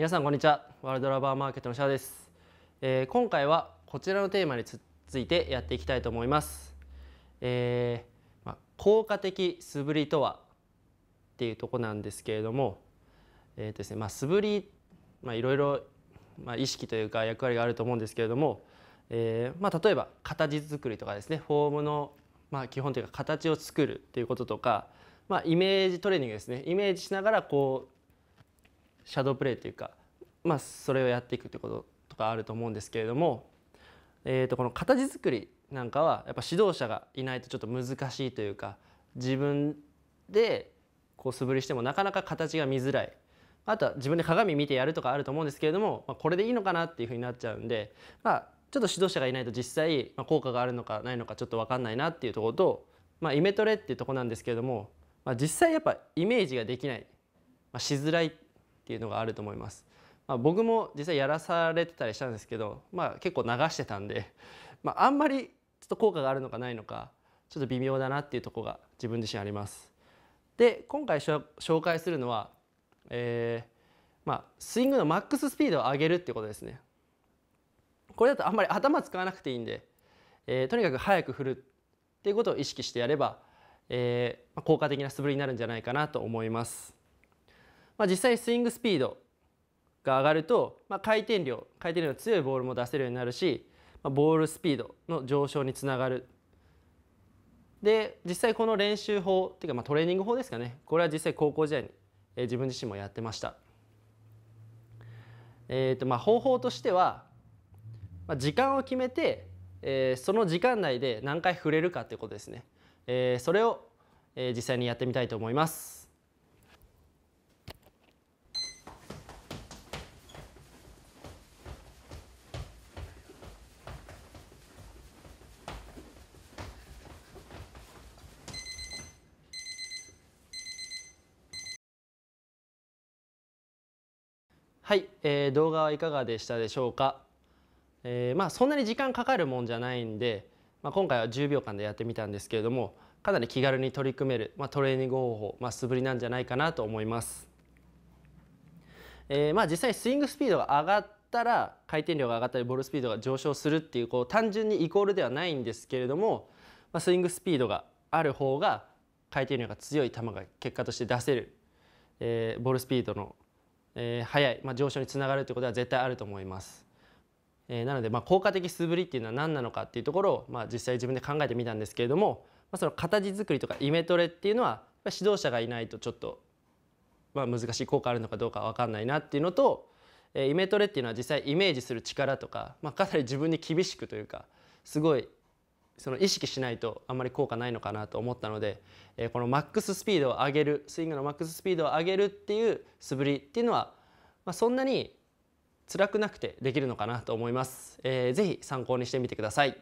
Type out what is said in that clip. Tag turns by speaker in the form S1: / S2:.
S1: 皆さんこんにちはワールドラバーマーケットのシャです、えー、今回はこちらのテーマについてやっていきたいと思います、えー、まあ、効果的素振りとはっていうとこなんですけれども、えーですねまあ、素振り、まあ、いろいろ、まあ、意識というか役割があると思うんですけれども、えー、まあ、例えば形作りとかですねフォームの、まあ基本というか形を作るということとか、まあ、イメージトレーニングですねイメージしながらこうシャドープレイというか、まあ、それをやっていくってこととかあると思うんですけれども、えー、とこの形作りなんかはやっぱ指導者がいないとちょっと難しいというか自分でこう素振りしてもなかなか形が見づらいあとは自分で鏡見てやるとかあると思うんですけれども、まあ、これでいいのかなっていうふうになっちゃうんで、まあ、ちょっと指導者がいないと実際、まあ、効果があるのかないのかちょっと分かんないなっていうところと、まあ、イメトレっていうとこなんですけれども、まあ、実際やっぱイメージができない、まあ、しづらいっていうのがあると思います。まあ、僕も実際やらされてたりしたんですけど、まあ、結構流してたんで、まあ、あんまりちょっと効果があるのかないのかちょっと微妙だなっていうとこが自分自身あります。で今回紹介するのは、えーまあ、スイングのマックススピードを上げるっていうことですね。これだとあんまり頭使わなくていいんで、えー、とにかく早く振るっていうことを意識してやれば、えー、効果的な素振りになるんじゃないかなと思います。まあ、実際スイングスピードが上がると、まあ、回転量回転量の強いボールも出せるようになるし、まあ、ボールスピードの上昇につながるで実際この練習法っていうかまあトレーニング法ですかねこれは実際高校時代に、えー、自分自身もやってました、えーとまあ、方法としては、まあ、時間を決めて、えー、その時間内で何回触れるかっていうことですね、えー、それを、えー、実際にやってみたいと思いますはい、えー、動画はいかがでしたでしょうか、えー、まあそんなに時間かかるもんじゃないんで、まあ、今回は10秒間でやってみたんですけれどもかなり気軽に取り組める、まあ、トレーニング方法、まあ、素振りなんじゃないかなと思います、えー、まあ実際スイングスピードが上がったら回転量が上がったりボールスピードが上昇するっていうこう単純にイコールではないんですけれども、まあ、スイングスピードがある方が回転量が強い球が結果として出せる、えー、ボールスピードのえー、早い、まあ、上昇につながるということは絶対あると思います。えー、なので、まあ、効果的素振りっていうのは何なのかっていうところを、まあ、実際自分で考えてみたんですけれども、まあ、その形作りとかイメトレっていうのは指導者がいないとちょっと、まあ、難しい効果あるのかどうか分かんないなっていうのと、えー、イメトレっていうのは実際イメージする力とか、まあ、かなり自分に厳しくというかすごいその意識しないとあんまり効果ないのかなと思ったので、えこのマックススピードを上げるスイングのマックススピードを上げるっていう素振りっていうのは、まあ、そんなに辛くなくてできるのかなと思います、えー、ぜひ参考にしてみてください